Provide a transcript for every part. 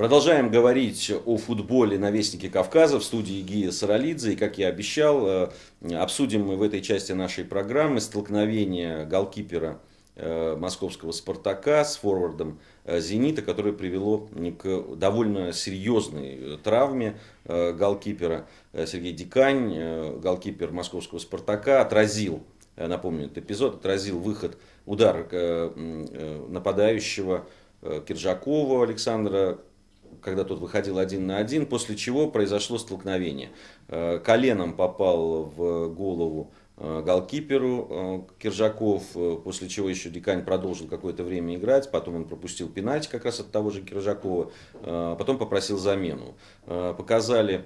Продолжаем говорить о футболе на Вестнике Кавказа в студии Гия Саралидзе. И, как я обещал, э, обсудим мы в этой части нашей программы столкновение голкипера э, московского «Спартака» с форвардом э, «Зенита», которое привело к довольно серьезной травме голкипера. Сергей Дикань, голкипер московского «Спартака», отразил, напомню этот эпизод, отразил выход, удар нападающего Киржакова Александра когда тот выходил один на один, после чего произошло столкновение. Э, коленом попал в голову э, голкиперу э, Киржаков, после чего еще Дикань продолжил какое-то время играть, потом он пропустил пенальти как раз от того же Киржакова, потом попросил замену. Показали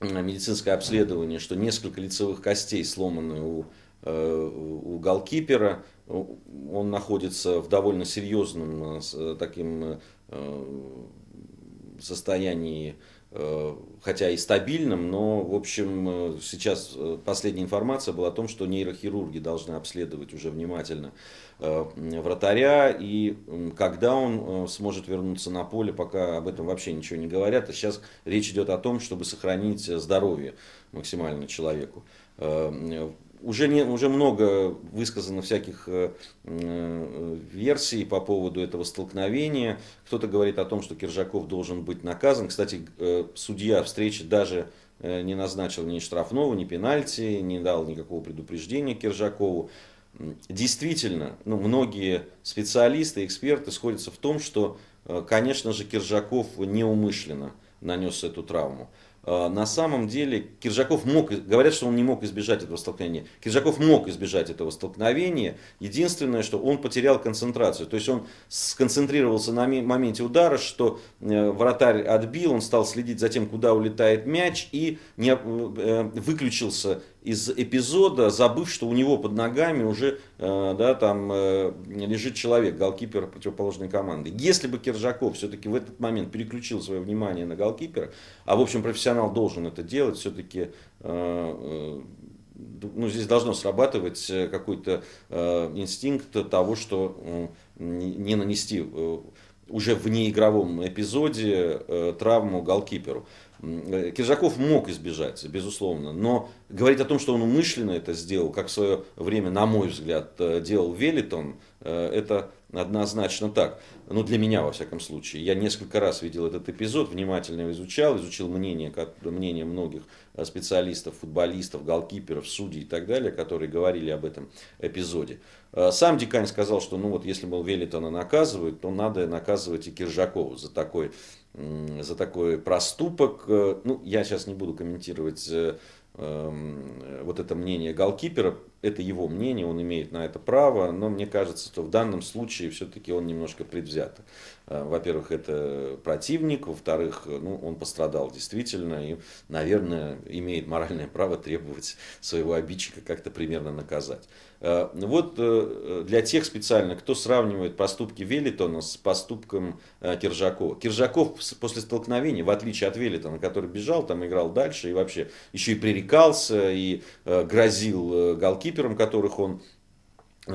медицинское обследование, что несколько лицевых костей сломаны у, у голкипера, он находится в довольно серьезном таким Э, состоянии, э, хотя и стабильном, но, в общем, э, сейчас последняя информация была о том, что нейрохирурги должны обследовать уже внимательно вратаря, и когда он сможет вернуться на поле, пока об этом вообще ничего не говорят. А сейчас речь идет о том, чтобы сохранить здоровье максимально человеку уже, не, уже много высказано всяких э, э, версий по поводу этого столкновения. Кто-то говорит о том, что Киржаков должен быть наказан. Кстати, э, судья встречи даже э, не назначил ни штрафного, ни пенальти, не дал никакого предупреждения Киржакову. Действительно, ну, многие специалисты, эксперты сходятся в том, что, э, конечно же, Киржаков неумышленно нанес эту травму. А, на самом деле Киржаков мог, говорят, что он не мог избежать этого столкновения. Киржаков мог избежать этого столкновения. Единственное, что он потерял концентрацию. То есть он сконцентрировался на моменте удара, что э, вратарь отбил, он стал следить за тем, куда улетает мяч и не, э, э, выключился из эпизода, забыв, что у него под ногами уже э, да, там, э, лежит человек, голкипер противоположной команды. Если бы Киржаков все-таки в этот момент переключил свое внимание на голкипера, а в общем профессионал должен это делать, все-таки э, ну, здесь должно срабатывать какой-то инстинкт того, что не нанести уже в неигровом эпизоде э, травму голкиперу. Э, Киржаков мог избежать, безусловно, но говорить о том, что он умышленно это сделал, как в свое время, на мой взгляд, э, делал Велитон, это Однозначно так. Ну, для меня, во всяком случае. Я несколько раз видел этот эпизод, внимательно его изучал, изучил мнение, мнение многих э, специалистов, футболистов, голкиперов, судей и так далее, которые говорили об этом эпизоде. Э, сам Дикань сказал, что ну вот если, мол, Велитона наказывают, то надо наказывать и Киржакову за такой, за такой проступок. Э, ну, я сейчас не буду комментировать эм, вот это мнение голкипера, это его мнение, он имеет на это право, но мне кажется, что в данном случае все-таки он немножко предвзят. Э, во-первых, это противник, во-вторых, ну, он пострадал действительно и, наверное, имеет моральное право требовать своего обидчика как-то примерно наказать. Э, вот э, для тех специально, кто сравнивает поступки Велитона с поступком Киржакова. Киржаков после столкновения, в отличие от Велитона, который бежал, там играл дальше и вообще еще и пререкался, и грозил голки голкипером, которых он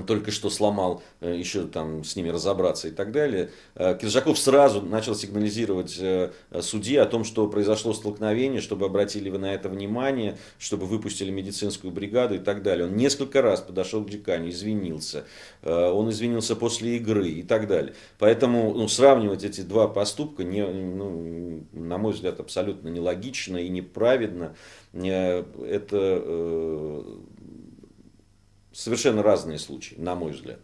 только что сломал, э, еще там с ними разобраться и так далее. Э, Киржаков сразу начал сигнализировать э, судье о том, что произошло столкновение, чтобы обратили вы на это внимание, чтобы выпустили медицинскую бригаду и так далее. Он несколько раз подошел к декану, извинился. Он извинился после игры и так далее. Поэтому ну, сравнивать эти два поступка, не, ну, на мой взгляд, абсолютно нелогично и неправедно. Это совершенно разные случаи, на мой взгляд.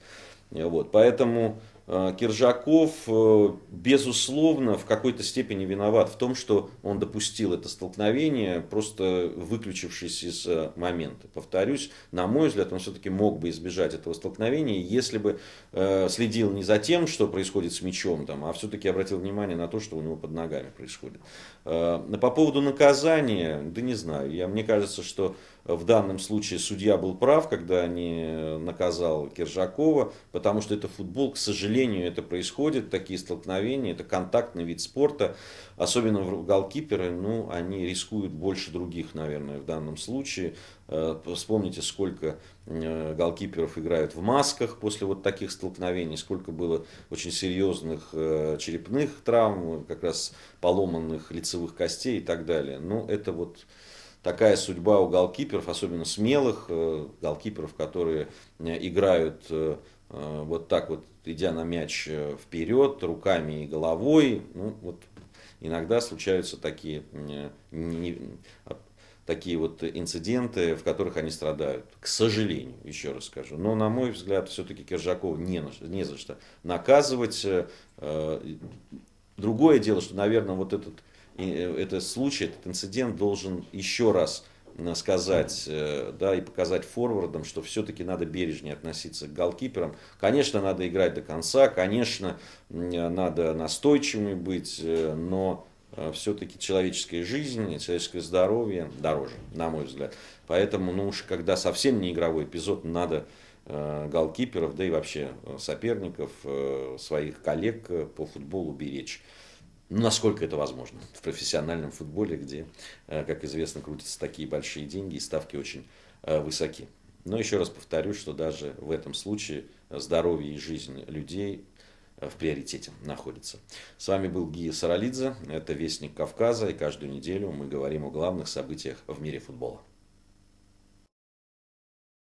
Вот, поэтому э, Киржаков, э, безусловно, в какой-то степени виноват в том, что он допустил это столкновение, просто выключившись из э, момента. Повторюсь, на мой взгляд, он все-таки мог бы избежать этого столкновения, если бы следил не за тем, что происходит с мячом, там, а все-таки обратил внимание на то, что у него под ногами происходит. По поводу наказания, да не знаю, я, мне кажется, что в данном случае судья был прав, когда не э, наказал Киржакова, потому что это футбол, к сожалению, это происходит, такие столкновения, это контактный вид спорта, особенно голкиперы, ну, они рискуют больше других, наверное, в данном случае. Э, вспомните, сколько э, голкиперов играют в масках после вот таких столкновений, сколько было очень серьезных черепных травм, как раз поломанных лицевых костей и так далее. Ну, это вот такая судьба у голкиперов, особенно смелых э, голкиперов, которые э, играют э, вот так вот, идя на мяч вперед, руками и головой. Ну, вот иногда случаются такие, не, а, такие вот инциденты, в которых они страдают. К сожалению, еще раз скажу. Но, на мой взгляд, все-таки Киржакова не, не за что наказывать. Другое дело, что, наверное, вот этот Э, этот случай, этот инцидент должен еще раз э, сказать э, да, и показать форвардам, что все-таки надо бережнее относиться к голкиперам. Конечно, надо играть до конца, конечно, надо настойчивыми быть, но все-таки человеческая жизнь, человеческое здоровье дороже, на мой взгляд. Поэтому, ну уж когда совсем не игровой эпизод, надо голкиперов, да и вообще соперников, своих коллег по футболу беречь. Ну, насколько это возможно в профессиональном футболе, где, э, как известно, крутятся такие большие деньги и ставки очень э, высоки. Но еще раз повторю, что даже в этом случае здоровье и жизнь людей э, в приоритете находится. С вами был Гия Саралидзе, это «Вестник Кавказа», и каждую неделю мы говорим о главных событиях в мире футбола.